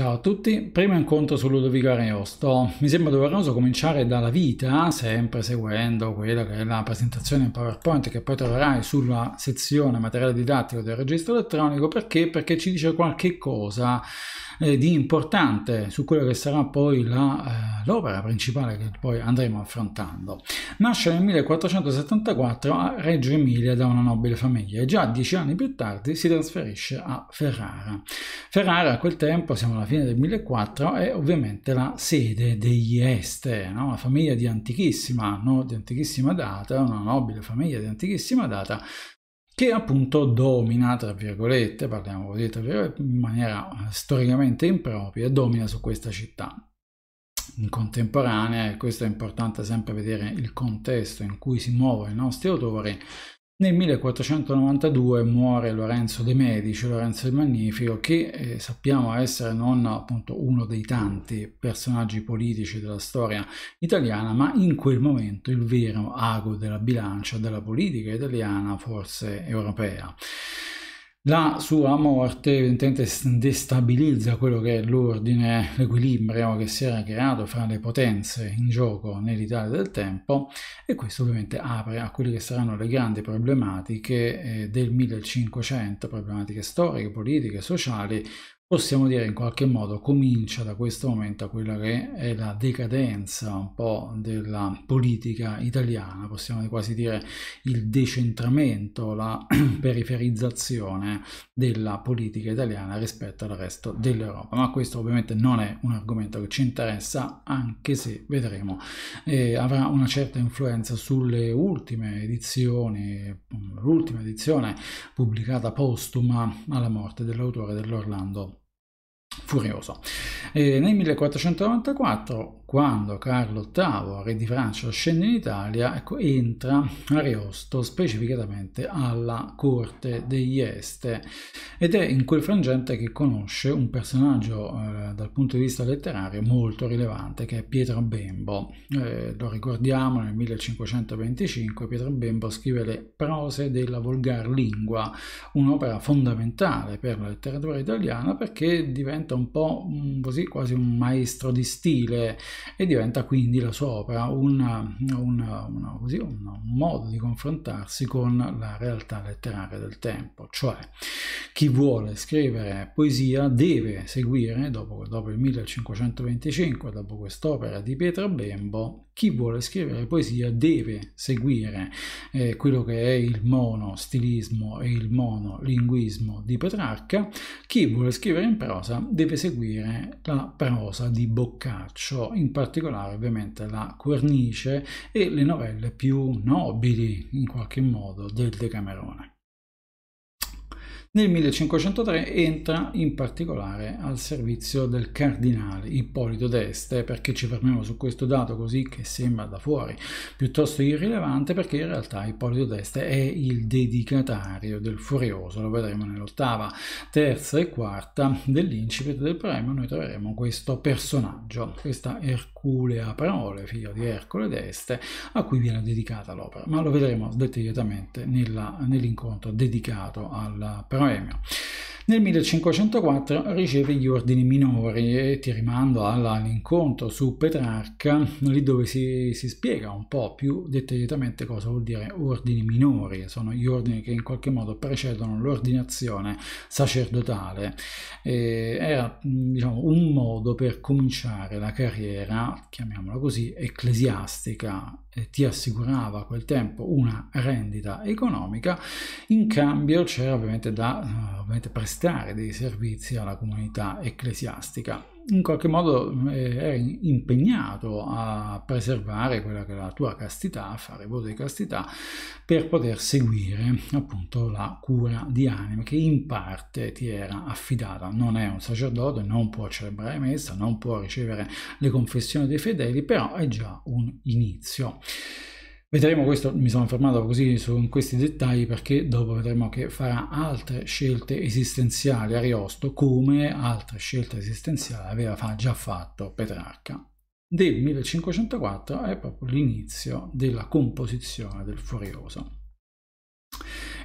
Ciao a tutti, primo incontro su Ludovico Ariosto. Mi sembra doveroso cominciare dalla vita, sempre seguendo quella che è la presentazione in PowerPoint che poi troverai sulla sezione materiale didattico del registro elettronico, perché? Perché ci dice qualche cosa eh, di importante su quello che sarà poi la, eh, l'opera principale che poi andremo affrontando. Nasce nel 1474 a Reggio Emilia da una nobile famiglia e già dieci anni più tardi si trasferisce a Ferrara. Ferrara a quel tempo, siamo alla fine del 1004, è ovviamente la sede degli Este, no? una famiglia di antichissima, no? di antichissima data, una nobile famiglia di antichissima data che appunto domina, tra virgolette, parliamo così, tra virgolette, in maniera storicamente impropria, domina su questa città in contemporanea, e questo è importante sempre vedere il contesto in cui si muovono i nostri autori, nel 1492 muore Lorenzo de' Medici, Lorenzo il Magnifico, che eh, sappiamo essere non appunto uno dei tanti personaggi politici della storia italiana, ma in quel momento il vero ago della bilancia della politica italiana, forse europea. La sua morte evidentemente destabilizza quello che è l'ordine, l'equilibrio che si era creato fra le potenze in gioco nell'Italia del tempo e questo ovviamente apre a quelle che saranno le grandi problematiche eh, del 1500, problematiche storiche, politiche, sociali, possiamo dire in qualche modo comincia da questo momento quella che è la decadenza un po' della politica italiana, possiamo quasi dire il decentramento, la periferizzazione della politica italiana rispetto al resto dell'Europa, ma questo ovviamente non è un argomento che ci interessa, anche se vedremo eh, avrà una certa influenza sulle ultime edizioni, l'ultima edizione pubblicata postuma alla morte dell'autore dell'Orlando furioso. E nel 1494 quando Carlo VIII, re di Francia, scende in Italia, ecco, entra Ariosto specificatamente alla corte degli Este ed è in quel frangente che conosce un personaggio eh, dal punto di vista letterario molto rilevante che è Pietro Bembo. Eh, lo ricordiamo nel 1525 Pietro Bembo scrive le prose della volgar lingua, un'opera fondamentale per la letteratura italiana perché diventa un po' così quasi un maestro di stile e diventa quindi la sua opera una, una, una, così, un modo di confrontarsi con la realtà letteraria del tempo, cioè chi vuole scrivere poesia deve seguire, dopo, dopo il 1525, dopo quest'opera di Pietro Bembo, chi vuole scrivere poesia deve seguire eh, quello che è il monostilismo e il monolinguismo di Petrarca, chi vuole scrivere in prosa deve seguire la prosa di Boccaccio, in particolare ovviamente la cornice e le novelle più nobili in qualche modo del Decamerone. Nel 1503 entra in particolare al servizio del cardinale Ippolito d'Este, perché ci fermiamo su questo dato così che sembra da fuori piuttosto irrilevante, perché in realtà Ippolito d'Este è il dedicatario del Furioso, lo vedremo nell'ottava, terza e quarta dell'Incipit del Premio, noi troveremo questo personaggio, questa Erculea Parole, figlio di Ercole d'Este, a cui viene dedicata l'opera, ma lo vedremo dettagliatamente nell'incontro dedicato al Parole Yeah. Nel 1504 riceve gli ordini minori e ti rimando all'incontro su Petrarca, lì dove si, si, spiega un po' più dettagliatamente cosa vuol dire ordini minori, sono gli ordini che in qualche modo precedono l'ordinazione sacerdotale. E era diciamo, un modo per cominciare la carriera, chiamiamola così, ecclesiastica ti assicurava a quel tempo una rendita economica, in cambio c'era ovviamente da ovviamente prestare prestare dei servizi alla comunità ecclesiastica. In qualche modo eh, eri impegnato a preservare quella che è la tua castità, a fare voto di castità, per poter seguire appunto la cura di anime che in parte ti era affidata. Non è un sacerdote, non può celebrare messa, non può ricevere le confessioni dei fedeli, però è già un inizio. Vedremo questo, mi sono informato così su questi dettagli perché dopo vedremo che farà altre scelte esistenziali Ariosto come altre scelte esistenziali aveva già fatto Petrarca. Del 1504 è proprio l'inizio della composizione del Furioso.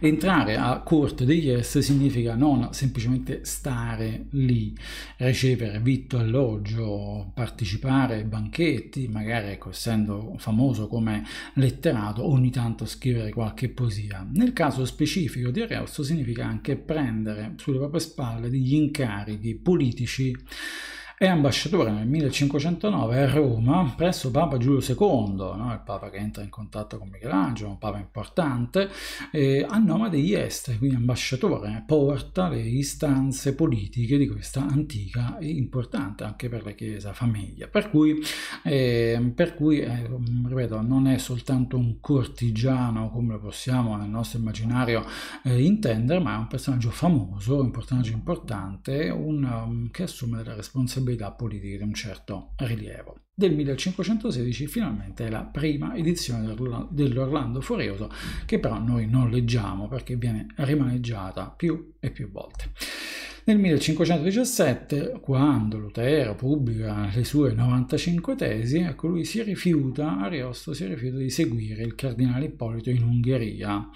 Entrare a corte degli est significa non semplicemente stare lì, ricevere vitto, alloggio, partecipare ai banchetti, magari ecco, essendo famoso come letterato, ogni tanto scrivere qualche poesia. Nel caso specifico di Ariosto significa anche prendere sulle proprie spalle degli incarichi politici è ambasciatore nel 1509 a Roma presso Papa Giulio II, no? il Papa che entra in contatto con Michelangelo, un Papa importante, eh, a nome degli esteri, quindi ambasciatore, porta le istanze politiche di questa antica e importante anche per la Chiesa famiglia. Per cui, eh, per cui eh, ripeto, non è soltanto un cortigiano come lo possiamo nel nostro immaginario eh, intendere, ma è un personaggio famoso, un personaggio importante, un, um, che assume delle responsabilità responsabilità politiche di un certo rilievo. Del 1516 finalmente è la prima edizione dell'Orlando Furioso che però noi non leggiamo perché viene rimaneggiata più e più volte. Nel 1517, quando Lutero pubblica le sue 95 tesi, ecco lui si rifiuta, Ariosto si rifiuta di seguire il cardinale Ippolito in Ungheria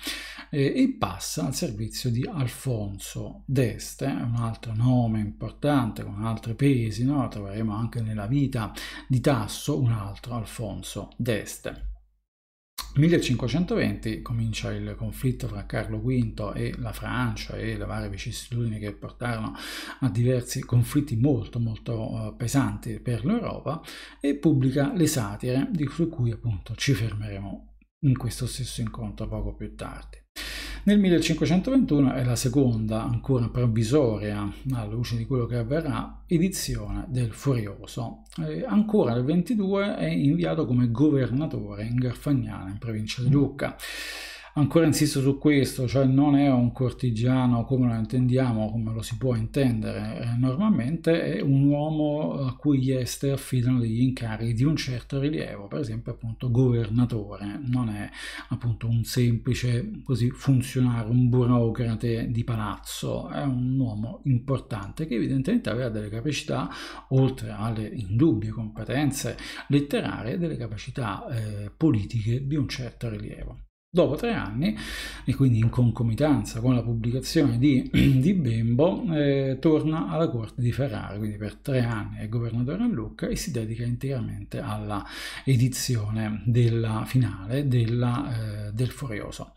eh, e passa al servizio di Alfonso d'Este, eh, un altro nome importante con altri pesi, no? troveremo anche nella vita di Tasso un altro Alfonso d'Este. 1520 comincia il conflitto fra Carlo V e la Francia e le varie vicissitudini che portarono a diversi conflitti molto molto eh, pesanti per l'Europa e pubblica le satire di cui appunto ci fermeremo in questo stesso incontro poco più tardi. Nel 1521 è la seconda, ancora provvisoria, alla luce di quello che avverrà, edizione del Furioso. Eh, ancora nel 22 è inviato come governatore in Garfagnana, in provincia di Lucca ancora insisto su questo, cioè non è un cortigiano come lo intendiamo, come lo si può intendere eh, normalmente, è un uomo eh, a cui gli esteri affidano degli incarichi di un certo rilievo, per esempio appunto governatore, non è appunto un semplice così, funzionario, un burocrate di palazzo, è un uomo importante che evidentemente aveva delle capacità, oltre alle indubbie competenze letterarie, delle capacità eh, politiche di un certo rilievo. Dopo tre anni, e quindi in concomitanza con la pubblicazione di, di Bembo, eh, torna alla corte di Ferrari, quindi per tre anni è governatore a Lucca e si dedica interamente alla edizione della finale della, eh, del Furioso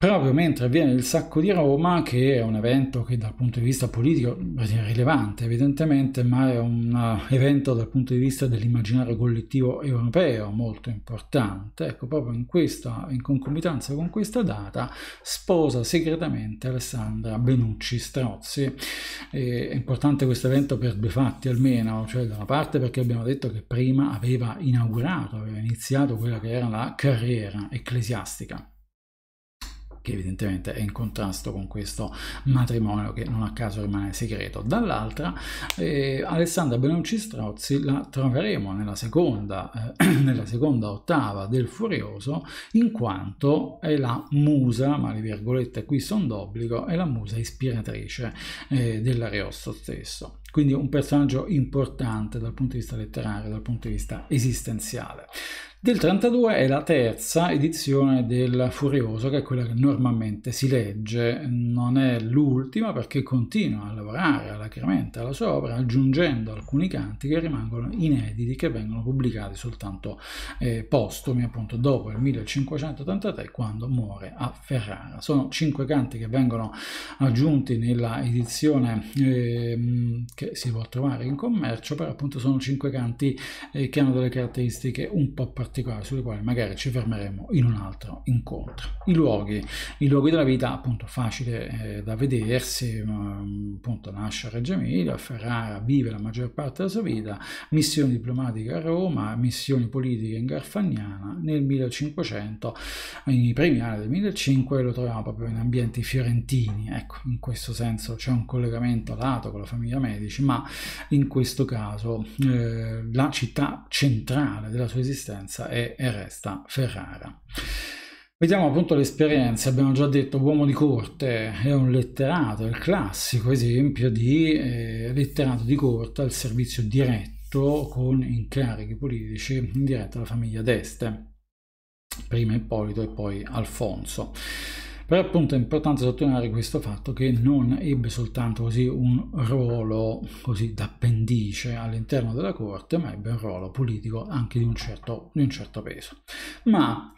proprio mentre avviene il Sacco di Roma, che è un evento che dal punto di vista politico è rilevante evidentemente, ma è un eh, evento dal punto di vista dell'immaginario collettivo europeo molto importante, ecco proprio in, questa, in concomitanza con questa data sposa segretamente Alessandra Benucci Strozzi. è importante questo evento per due fatti almeno, cioè da una parte perché abbiamo detto che prima aveva inaugurato, aveva iniziato quella che era la carriera ecclesiastica che evidentemente è in contrasto con questo matrimonio che non a caso rimane segreto. Dall'altra, eh, Alessandra Benucci Strozzi la troveremo nella seconda, eh, nella seconda ottava del Furioso, in quanto è la musa, ma le virgolette qui sono d'obbligo, è la musa ispiratrice eh, dell'Ariosto stesso quindi un personaggio importante dal punto di vista letterario, dal punto di vista esistenziale. Del 32 è la terza edizione del Furioso, che è quella che normalmente si legge, non è l'ultima perché continua a lavorare alacremente alla sua opera, aggiungendo alcuni canti che rimangono inediti, che vengono pubblicati soltanto eh, postumi, appunto dopo il 1583, quando muore a Ferrara. Sono cinque canti che vengono aggiunti nella edizione eh, che si può trovare in commercio, però appunto sono cinque canti eh, che hanno delle caratteristiche un po' particolari particolari sulle quali magari ci fermeremo in un altro incontro. I luoghi, i luoghi della vita appunto facile eh, da vedersi, mm, appunto nasce a Reggio Emilia, a Ferrara, vive la maggior parte della sua vita, missioni diplomatiche a Roma, missioni politiche in Garfagnana, nel 1500, nei primi anni del 1500 lo troviamo proprio in ambienti fiorentini, ecco, in questo senso c'è un collegamento dato con la famiglia Medici, ma in questo caso eh, la città centrale della sua esistenza Piacenza e, e resta Ferrara. Vediamo appunto l'esperienza, abbiamo già detto uomo di corte è un letterato, è il classico esempio di eh, letterato di corte al servizio diretto con incarichi politici in diretta alla famiglia d'Este, prima Ippolito e poi Alfonso. Però appunto è importante sottolineare questo fatto che non ebbe soltanto così un ruolo così d'appendice all'interno della corte, ma ebbe un ruolo politico anche di un certo, di un certo peso. Ma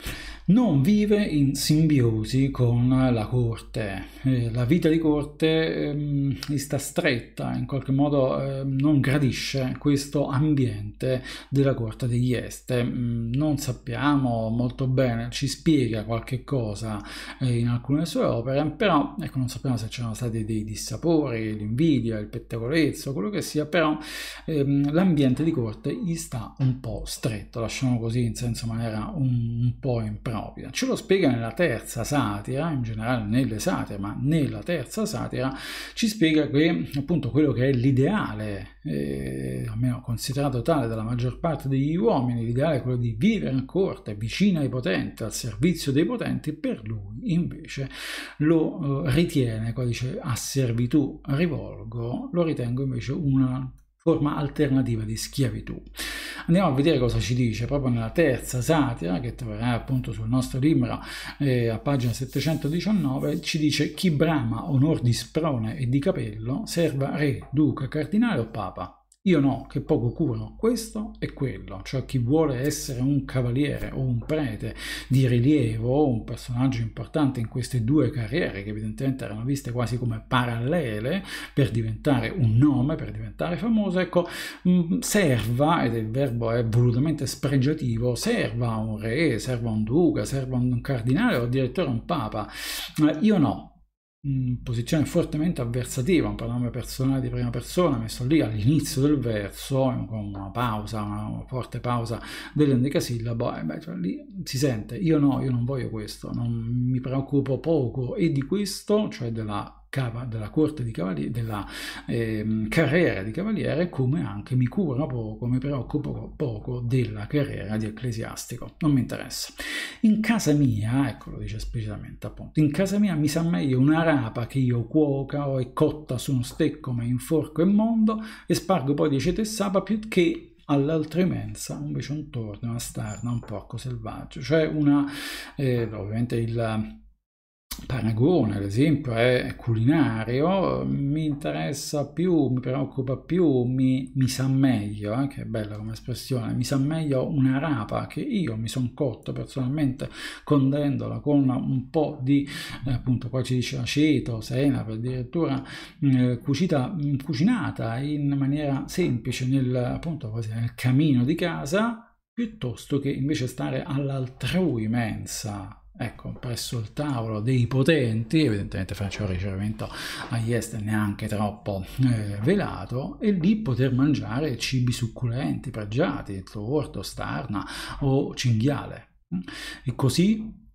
non vive in simbiosi con la corte. Eh, la vita di corte ehm, sta stretta, in qualche modo eh, non gradisce questo ambiente della corte degli Este. Mm, non sappiamo molto bene, ci spiega qualche cosa eh, in alcuni alcune sue opere, però ecco, non sappiamo se c'erano stati dei dissapori, l'invidia, il pettegolezzo, quello che sia, però ehm, l'ambiente di corte gli sta un po' stretto, lasciamo così in senso maniera un, un po' impropria. Ce lo spiega nella terza satira, in generale nelle satire, ma nella terza satira ci spiega che appunto quello che è l'ideale, eh, almeno considerato tale dalla maggior parte degli uomini, l'ideale è quello di vivere a corte, vicino ai potenti, al servizio dei potenti, per lui invece invece lo eh, ritiene codice a servitù rivolgo, lo ritengo invece una forma alternativa di schiavitù. Andiamo a vedere cosa ci dice proprio nella terza satira che troverà appunto sul nostro libro eh, a pagina 719 ci dice chi brama onor di sprone e di capello serva re, duca, cardinale o papa io no, che poco curano questo e quello, cioè chi vuole essere un cavaliere o un prete di rilievo o un personaggio importante in queste due carriere, che evidentemente erano viste quasi come parallele per diventare un nome, per diventare famoso, ecco, mm, serva, ed il verbo è volutamente spregiativo, serva a un re, serva a un duca, serva a un cardinale o addirittura a un papa. Io no, posizione fortemente avversativa, un pronome personale di prima persona messo lì all'inizio del verso, con una pausa, una forte pausa dell'endecasillabo, e beh, cioè, lì si sente, io no, io non voglio questo, non mi preoccupo poco e di questo, cioè della della corte di cavaliere, della eh, carriera di cavaliere, come anche mi cura poco, mi preoccupo poco della carriera di ecclesiastico, non mi interessa. In casa mia, ecco lo dice esplicitamente appunto, in casa mia mi sa meglio una rapa che io cuoca o è cotta su uno stecco ma inforco e mondo e spargo poi dieci cete più che all'altra mensa invece un torno, una starna un porco selvaggio, cioè una, eh, ovviamente il paragone, ad esempio, è culinario, mi interessa più, mi preoccupa più, mi, mi sa meglio, eh, che è bella come espressione, mi sa meglio una rapa che io mi sono cotto personalmente condendola con un po' di, eh, appunto qua ci dice aceto, senape, addirittura mm, eh, cucita, mm, cucinata in maniera semplice nel, appunto, quasi nel camino di casa, piuttosto che invece stare all'altrui mensa ecco, presso il tavolo dei potenti, evidentemente faccio riferimento ricevimento agli est neanche troppo eh, velato, e lì poter mangiare cibi succulenti, pregiati, torto, starna o cinghiale. E così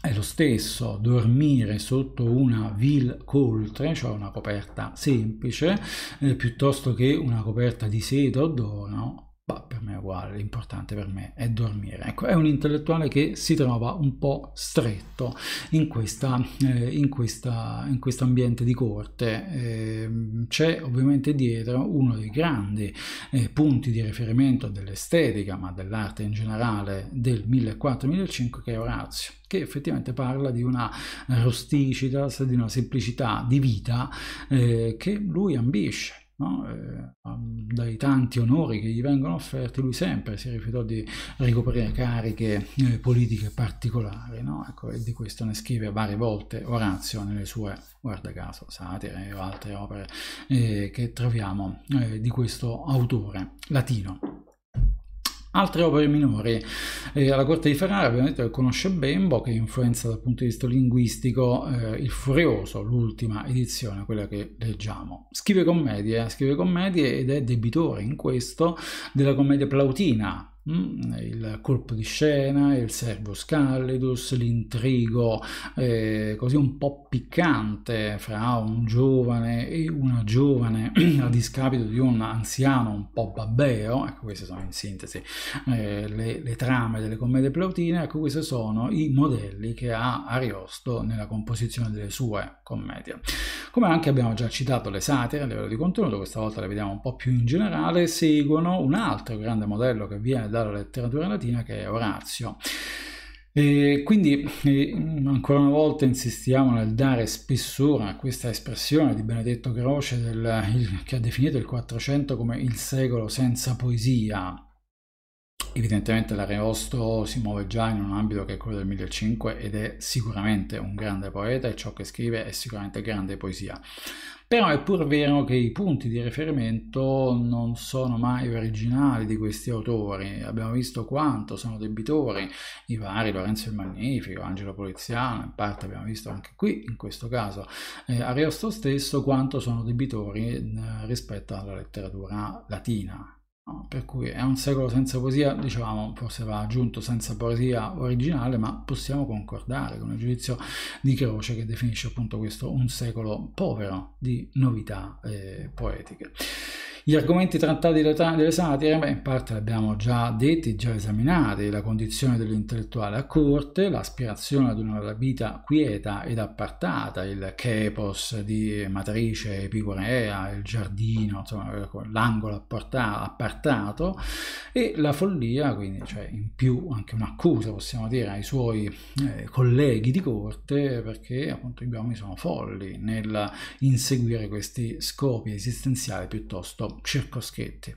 è lo stesso dormire sotto una vil coltre, cioè una coperta semplice, eh, piuttosto che una coperta di seta o d'oro, bah, per me è uguale, l'importante per me è dormire. Ecco, è un intellettuale che si trova un po' stretto in, questa, eh, in, questa, in questo ambiente di corte. Eh, c'è ovviamente dietro uno dei grandi eh, punti di riferimento dell'estetica, ma dell'arte in generale, del 1400-1500, che è Orazio che effettivamente parla di una rusticità, di una semplicità di vita eh, che lui ambisce No? Eh, dai tanti onori che gli vengono offerti, lui sempre si rifiutò di ricoprire cariche eh, politiche particolari. No? Ecco, e di questo ne scrive varie volte Orazio nelle sue, guarda caso, satire o altre opere eh, che troviamo eh, di questo autore latino. Altre opere minori. Eh, alla corte di Ferrara ovviamente conosce Bembo che influenza dal punto di vista linguistico eh, il Furioso, l'ultima edizione, quella che leggiamo. Scrive commedie, eh, scrive commedie ed è debitore in questo della commedia plautina Mm, il colpo di scena, il servo Scallidus, l'intrigo eh, così un po' piccante fra un giovane e una giovane a discapito di un anziano un po' babbeo, ecco queste sono in sintesi eh, le, le, trame delle commedie plautine, ecco questi sono i modelli che ha Ariosto nella composizione delle sue commedie. Come anche abbiamo già citato le satire a livello di contenuto, questa volta le vediamo un po' più in generale, seguono un altro grande modello che viene dalla letteratura latina che è Orazio. E quindi e ancora una volta insistiamo nel dare spessore a questa espressione di Benedetto Croce del, il, che ha definito il 400 come il secolo senza poesia. Evidentemente l'Ariosto si muove già in un ambito che è quello del 1500 ed è sicuramente un grande poeta e ciò che scrive è sicuramente grande poesia però è pur vero che i punti di riferimento non sono mai originali di questi autori, abbiamo visto quanto sono debitori i vari Lorenzo il Magnifico, Angelo Poliziano, in parte abbiamo visto anche qui in questo caso eh, Ariosto stesso quanto sono debitori eh, rispetto alla letteratura latina per cui è un secolo senza poesia, dicevamo, forse va aggiunto senza poesia originale, ma possiamo concordare con il giudizio di Croce che definisce appunto questo un secolo povero di novità eh, poetiche. Gli argomenti trattati delle satire, in parte li abbiamo già detti, già esaminati, la condizione dell'intellettuale a corte, l'aspirazione ad una vita quieta ed appartata, il kepos di matrice epicurea, il giardino, ecco, l'angolo appartato e la follia, quindi cioè, in più anche un'accusa possiamo dire ai suoi eh, colleghi di corte perché appunto gli uomini sono folli nel inseguire questi scopi esistenziali piuttosto molto circoscritti.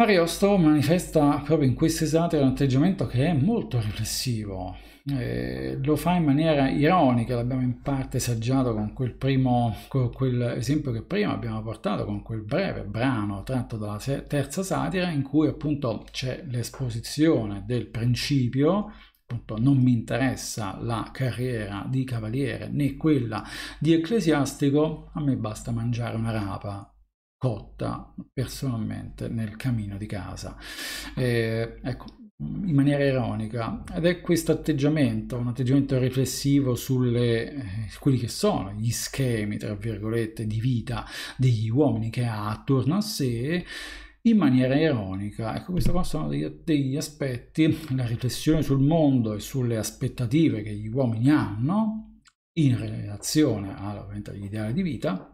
Ariosto manifesta proprio in queste satire un atteggiamento che è molto riflessivo, eh, lo fa in maniera ironica, l'abbiamo in parte saggiato con quel primo con quel esempio che prima abbiamo portato, con quel breve brano tratto dalla terza satira in cui appunto c'è l'esposizione del principio appunto non mi interessa la carriera di cavaliere né quella di ecclesiastico, a me basta mangiare una rapa cotta personalmente nel camino di casa. Eh, ecco, in maniera ironica ed è questo atteggiamento, un atteggiamento riflessivo sulle eh, quelli che sono gli schemi, tra virgolette, di vita degli uomini che ha attorno a sé in maniera ironica. Ecco, questi qua sono degli, degli, aspetti, la riflessione sul mondo e sulle aspettative che gli uomini hanno in relazione all'idea di vita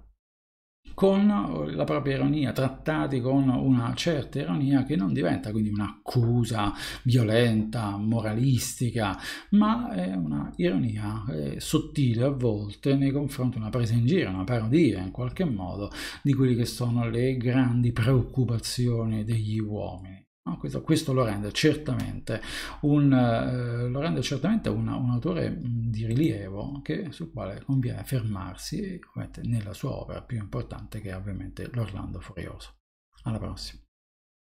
con oh, la propria ironia, trattati con una certa ironia che non diventa quindi un'accusa violenta, moralistica, ma è una ironia eh, sottile a volte nei confronti, una presa in giro, una parodia in qualche modo di quelle che sono le grandi preoccupazioni degli uomini. Ah, questo, questo, lo rende certamente un, eh, lo rende certamente una, un autore mm, di rilievo che, sul quale conviene fermarsi nella sua opera più importante che è ovviamente l'Orlando Furioso. Alla prossima.